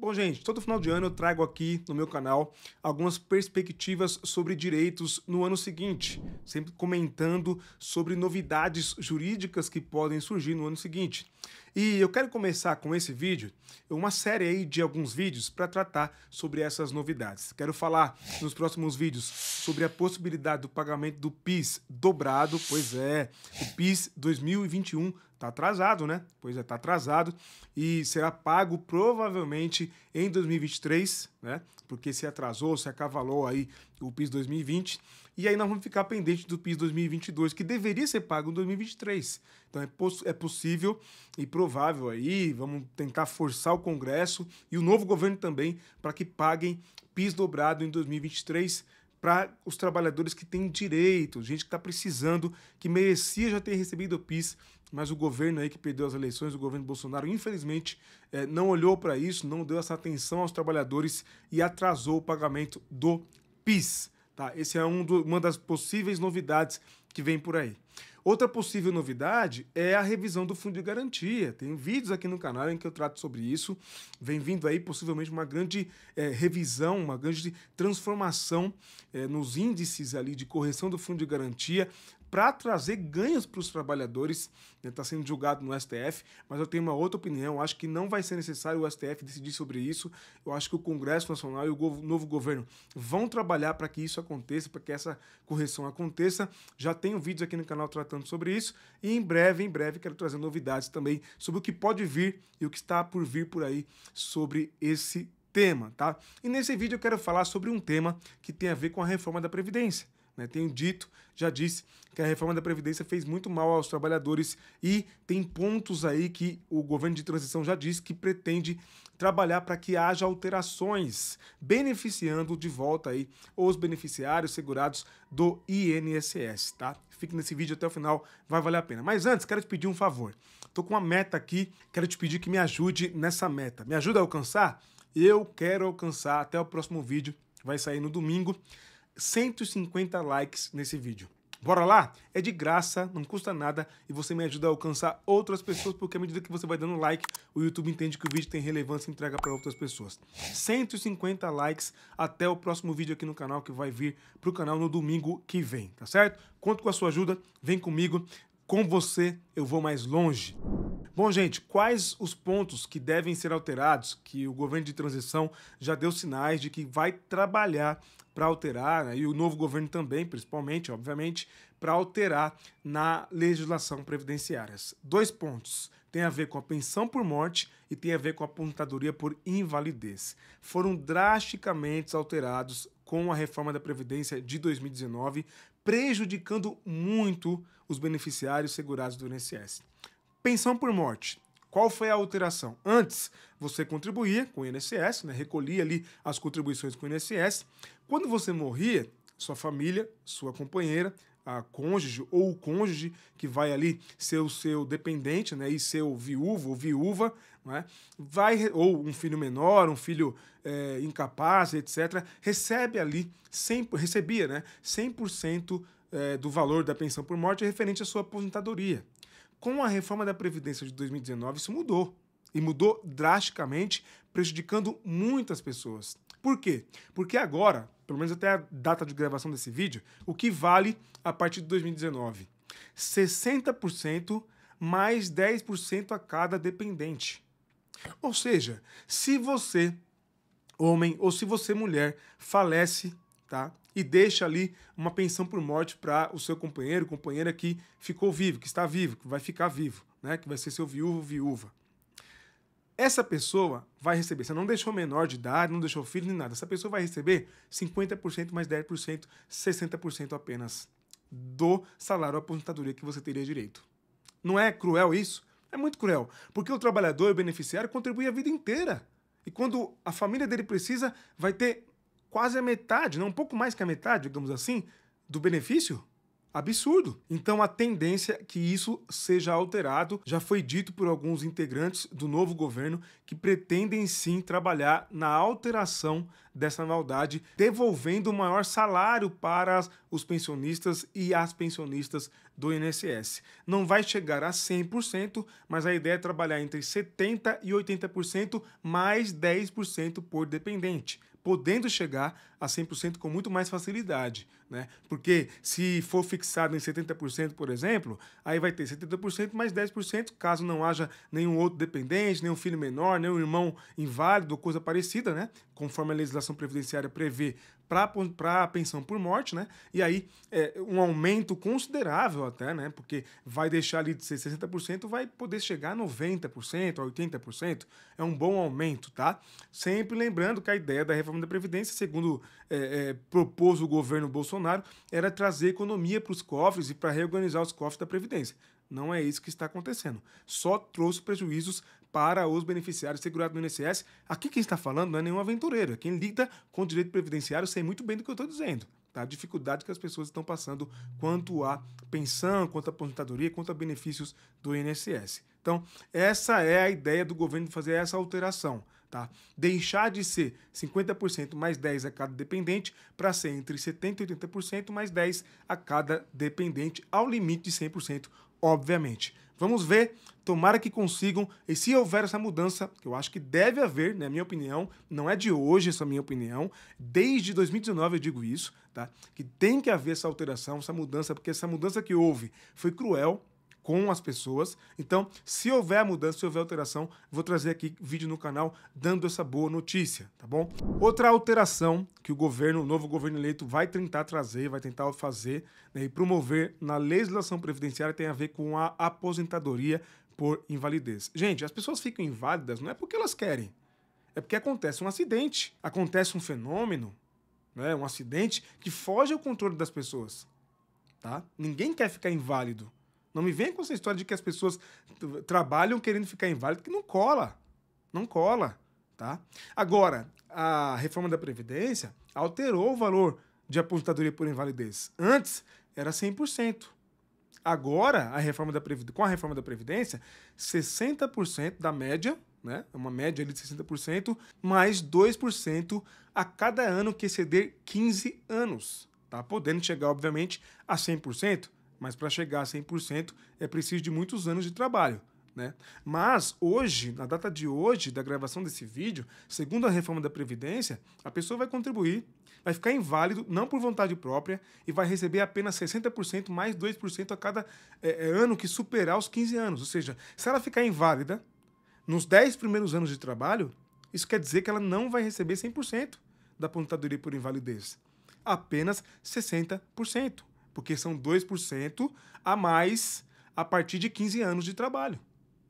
Bom, gente, todo final de ano eu trago aqui no meu canal algumas perspectivas sobre direitos no ano seguinte, sempre comentando sobre novidades jurídicas que podem surgir no ano seguinte. E eu quero começar com esse vídeo, uma série aí de alguns vídeos para tratar sobre essas novidades. Quero falar nos próximos vídeos sobre a possibilidade do pagamento do PIS dobrado, pois é, o PIS 2021 está atrasado, né? Pois é, está atrasado e será pago provavelmente em 2023, né? Porque se atrasou, se acavalou aí o PIS 2020. E aí nós vamos ficar pendente do PIS 2022, que deveria ser pago em 2023. Então é, poss é possível e provável aí, vamos tentar forçar o Congresso e o novo governo também para que paguem PIS dobrado em 2023 para os trabalhadores que têm direito, gente que está precisando, que merecia já ter recebido o PIS mas o governo aí que perdeu as eleições, o governo Bolsonaro, infelizmente, é, não olhou para isso, não deu essa atenção aos trabalhadores e atrasou o pagamento do PIS. Tá? Esse é um do, uma das possíveis novidades que vem por aí. Outra possível novidade é a revisão do fundo de garantia. Tem vídeos aqui no canal em que eu trato sobre isso. Vem vindo aí possivelmente uma grande é, revisão, uma grande transformação é, nos índices ali de correção do fundo de garantia, para trazer ganhos para os trabalhadores. Está né? Tá sendo julgado no STF, mas eu tenho uma outra opinião. Acho que não vai ser necessário o STF decidir sobre isso. Eu acho que o Congresso Nacional e o novo governo vão trabalhar para que isso aconteça, para que essa correção aconteça. Já tenho vídeos aqui no canal tratando sobre isso e em breve, em breve, quero trazer novidades também sobre o que pode vir e o que está por vir por aí sobre esse tema, tá? E nesse vídeo eu quero falar sobre um tema que tem a ver com a reforma da Previdência. Né? Tenho dito, já disse, que a reforma da Previdência fez muito mal aos trabalhadores e tem pontos aí que o governo de transição já disse que pretende trabalhar para que haja alterações, beneficiando de volta aí os beneficiários segurados do INSS, tá? Fique nesse vídeo até o final, vai valer a pena. Mas antes, quero te pedir um favor. Tô com uma meta aqui, quero te pedir que me ajude nessa meta. Me ajuda a alcançar? Eu quero alcançar até o próximo vídeo, vai sair no domingo. 150 likes nesse vídeo. Bora lá? É de graça, não custa nada e você me ajuda a alcançar outras pessoas, porque à medida que você vai dando like, o YouTube entende que o vídeo tem relevância e entrega para outras pessoas. 150 likes até o próximo vídeo aqui no canal que vai vir para o canal no domingo que vem, tá certo? Conto com a sua ajuda, vem comigo, com você eu vou mais longe. Bom, gente, quais os pontos que devem ser alterados que o governo de transição já deu sinais de que vai trabalhar para alterar, né? e o novo governo também, principalmente, obviamente, para alterar na legislação previdenciária. Dois pontos. Tem a ver com a pensão por morte e tem a ver com a aposentadoria por invalidez. Foram drasticamente alterados com a reforma da Previdência de 2019, prejudicando muito os beneficiários segurados do INSS. Pensão por morte. Qual foi a alteração? Antes, você contribuía com o INSS, né, recolhia ali as contribuições com o INSS. Quando você morria, sua família, sua companheira, a cônjuge ou o cônjuge que vai ali ser o seu dependente, né, e seu viúvo ou viúva, né, vai ou um filho menor, um filho é, incapaz, etc, recebe ali 100, recebia, né, 100% é, do valor da pensão por morte referente à sua aposentadoria. Com a reforma da previdência de 2019 isso mudou e mudou drasticamente, prejudicando muitas pessoas. Por quê? Porque agora, pelo menos até a data de gravação desse vídeo, o que vale a partir de 2019? 60% mais 10% a cada dependente. Ou seja, se você, homem, ou se você, mulher, falece, tá? E deixa ali uma pensão por morte para o seu companheiro, companheira que ficou vivo, que está vivo, que vai ficar vivo, né? Que vai ser seu viúvo, viúva. Essa pessoa vai receber, você não deixou menor de idade, não deixou filho nem nada, essa pessoa vai receber 50% mais 10%, 60% apenas do salário aposentadoria que você teria direito. Não é cruel isso? É muito cruel, porque o trabalhador e o beneficiário contribui a vida inteira. E quando a família dele precisa, vai ter quase a metade, não um pouco mais que a metade, digamos assim, do benefício absurdo. Então a tendência é que isso seja alterado já foi dito por alguns integrantes do novo governo que pretendem sim trabalhar na alteração dessa maldade, devolvendo o maior salário para os pensionistas e as pensionistas do INSS. Não vai chegar a 100%, mas a ideia é trabalhar entre 70% e 80%, mais 10% por dependente, podendo chegar a 100% com muito mais facilidade. Né? Porque se for fixado em 70%, por exemplo, aí vai ter 70% mais 10%, caso não haja nenhum outro dependente, nenhum filho menor, nenhum irmão inválido, coisa parecida, né? conforme a legislação previdenciária prevê para a pensão por morte, né? E aí é, um aumento considerável até, né? Porque vai deixar ali de ser 60%, vai poder chegar a 90%, a 80%. É um bom aumento, tá? Sempre lembrando que a ideia da reforma da Previdência, segundo é, é, propôs o governo Bolsonaro, Bolsonaro era trazer economia para os cofres e para reorganizar os cofres da Previdência. Não é isso que está acontecendo. Só trouxe prejuízos para os beneficiários segurados no INSS. Aqui quem está falando não é nenhum aventureiro, é quem lida com direito previdenciário sei muito bem do que eu estou dizendo. Tá? A dificuldade que as pessoas estão passando quanto à pensão, quanto à aposentadoria, quanto a benefícios do INSS. Então, essa é a ideia do governo de fazer essa alteração. Tá? Deixar de ser 50% mais 10 a cada dependente para ser entre 70% e 80% mais 10 a cada dependente, ao limite de 100%, obviamente. Vamos ver, tomara que consigam, e se houver essa mudança, que eu acho que deve haver, na né, minha opinião, não é de hoje essa minha opinião, desde 2019 eu digo isso, tá? Que tem que haver essa alteração, essa mudança, porque essa mudança que houve foi cruel, com as pessoas. Então, se houver mudança, se houver alteração, vou trazer aqui vídeo no canal dando essa boa notícia, tá bom? Outra alteração que o governo, o novo governo eleito, vai tentar trazer, vai tentar fazer né, e promover na legislação previdenciária tem a ver com a aposentadoria por invalidez. Gente, as pessoas ficam inválidas não é porque elas querem, é porque acontece um acidente, acontece um fenômeno, né, um acidente que foge ao controle das pessoas. Tá? Ninguém quer ficar inválido. Não me vem com essa história de que as pessoas trabalham querendo ficar inválido, que não cola. Não cola, tá? Agora, a reforma da Previdência alterou o valor de aposentadoria por invalidez. Antes, era 100%. Agora, a reforma da Previdência, com a reforma da Previdência, 60% da média, né? É uma média ali de 60%, mais 2% a cada ano que exceder 15 anos. Tá? Podendo chegar, obviamente, a 100% mas para chegar a 100% é preciso de muitos anos de trabalho. Né? Mas hoje, na data de hoje, da gravação desse vídeo, segundo a reforma da Previdência, a pessoa vai contribuir, vai ficar inválido, não por vontade própria, e vai receber apenas 60% mais 2% a cada é, é, ano que superar os 15 anos. Ou seja, se ela ficar inválida nos 10 primeiros anos de trabalho, isso quer dizer que ela não vai receber 100% da apontadoria por invalidez, apenas 60% porque são 2% a mais a partir de 15 anos de trabalho.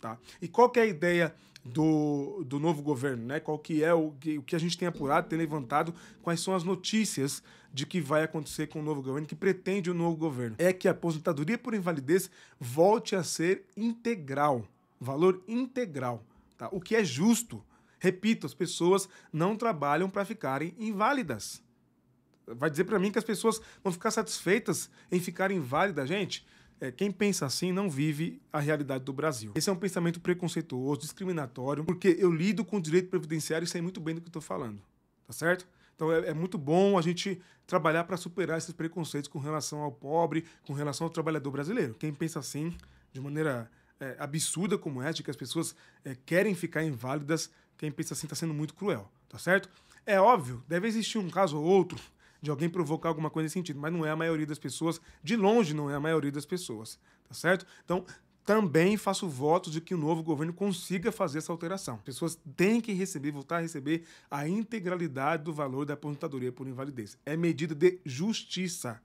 Tá? E qual que é a ideia do, do novo governo? Né? Qual que é o que, o que a gente tem apurado, tem levantado, quais são as notícias de que vai acontecer com o novo governo, que pretende o novo governo? É que a aposentadoria por invalidez volte a ser integral, valor integral, tá? o que é justo. Repito, as pessoas não trabalham para ficarem inválidas. Vai dizer para mim que as pessoas vão ficar satisfeitas em ficar inválida, gente? É, quem pensa assim não vive a realidade do Brasil. Esse é um pensamento preconceituoso, discriminatório, porque eu lido com o direito previdenciário e sei muito bem do que estou falando, tá certo? Então é, é, muito bom a gente trabalhar para superar esses preconceitos com relação ao pobre, com relação ao trabalhador brasileiro. Quem pensa assim, de maneira é, absurda como essa, de que as pessoas é, querem ficar inválidas, quem pensa assim está sendo muito cruel, tá certo? É óbvio, deve existir um caso ou outro de alguém provocar alguma coisa nesse sentido, mas não é a maioria das pessoas, de longe não é a maioria das pessoas, tá certo? Então, também faço votos de que o novo governo consiga fazer essa alteração. Pessoas têm que receber, voltar a receber a integralidade do valor da aposentadoria por invalidez. É medida de justiça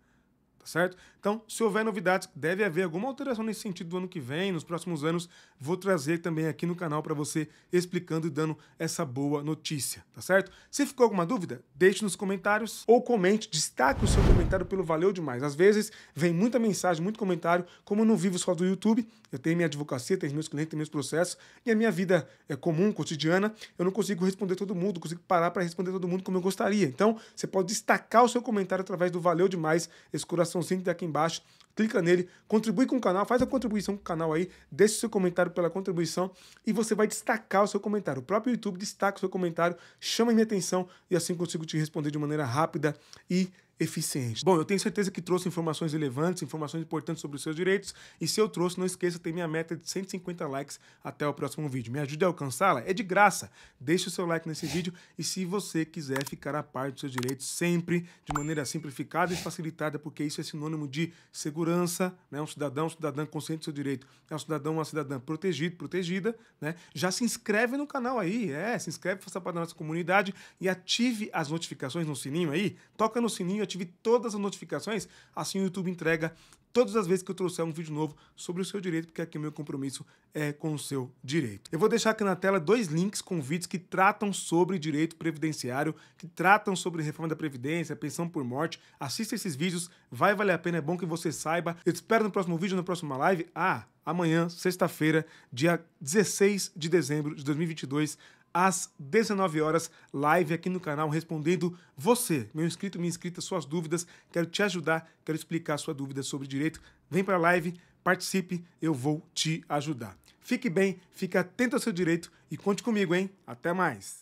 tá certo? Então, se houver novidades, deve haver alguma alteração nesse sentido do ano que vem, nos próximos anos, vou trazer também aqui no canal para você explicando e dando essa boa notícia, tá certo? Se ficou alguma dúvida, deixe nos comentários ou comente, destaque o seu comentário pelo valeu demais. Às vezes vem muita mensagem, muito comentário, como eu não vivo só do YouTube, eu tenho minha advocacia, tenho meus clientes, tenho meus processos e a minha vida é comum, cotidiana, eu não consigo responder todo mundo, não consigo parar para responder todo mundo como eu gostaria. Então, você pode destacar o seu comentário através do valeu demais, esse coração coraçãozinho daqui embaixo, clica nele, contribui com o canal, faz a contribuição com o canal aí, deixa o seu comentário pela contribuição e você vai destacar o seu comentário. O próprio YouTube destaca o seu comentário, chama minha atenção e assim consigo te responder de maneira rápida e eficiente. Bom, eu tenho certeza que trouxe informações relevantes, informações importantes sobre os seus direitos. E se eu trouxe, não esqueça, tem minha meta de 150 likes até o próximo vídeo. Me ajude a alcançá-la? É de graça. Deixe o seu like nesse vídeo e se você quiser ficar a par dos seus direitos sempre de maneira simplificada e facilitada, porque isso é sinônimo de segurança, né? Um cidadão, um cidadã consciente do seu direito, é um cidadão, uma cidadã protegido, protegida, né? Já se inscreve no canal aí, é, se inscreve, faça parte da nossa comunidade e ative as notificações no sininho aí, toca no sininho, ative todas as notificações, assim o YouTube entrega todas as vezes que eu trouxer um vídeo novo sobre o seu direito, porque aqui o meu compromisso é com o seu direito. Eu vou deixar aqui na tela dois links com vídeos que tratam sobre direito previdenciário, que tratam sobre reforma da Previdência, pensão por morte. Assista esses vídeos, vai valer a pena, é bom que você saiba. Eu te espero no próximo vídeo, na próxima live. Ah, amanhã, sexta-feira, dia 16 de dezembro de 2022 às 19 horas, live aqui no canal respondendo você, meu inscrito, minha inscrita, suas dúvidas. Quero te ajudar, quero explicar sua dúvida sobre direito. Vem para a live, participe, eu vou te ajudar. Fique bem, fique atento ao seu direito e conte comigo, hein? Até mais.